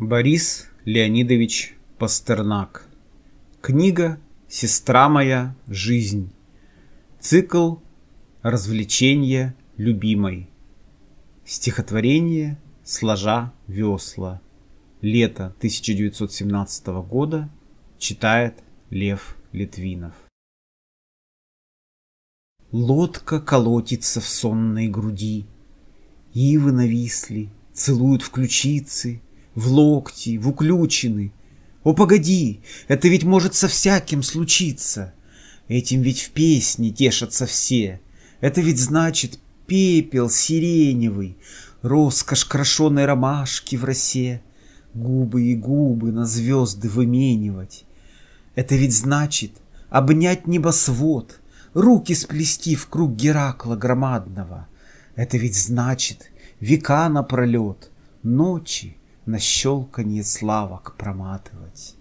Борис Леонидович Пастернак. Книга «Сестра моя. Жизнь». Цикл «Развлечение любимой». Стихотворение «Сложа весла». Лето 1917 года. Читает Лев Литвинов. Лодка колотится в сонной груди. Ивы нависли, целуют в ключицы — в локти, в уключены. О, погоди, это ведь может со всяким случиться. Этим ведь в песне тешатся все. Это ведь значит пепел сиреневый, роскошь крошеной ромашки в росе, губы и губы на звезды выменивать. Это ведь значит обнять небосвод, руки сплести в круг Геракла громадного. Это ведь значит века напролет, ночи на щелканье славок проматывать.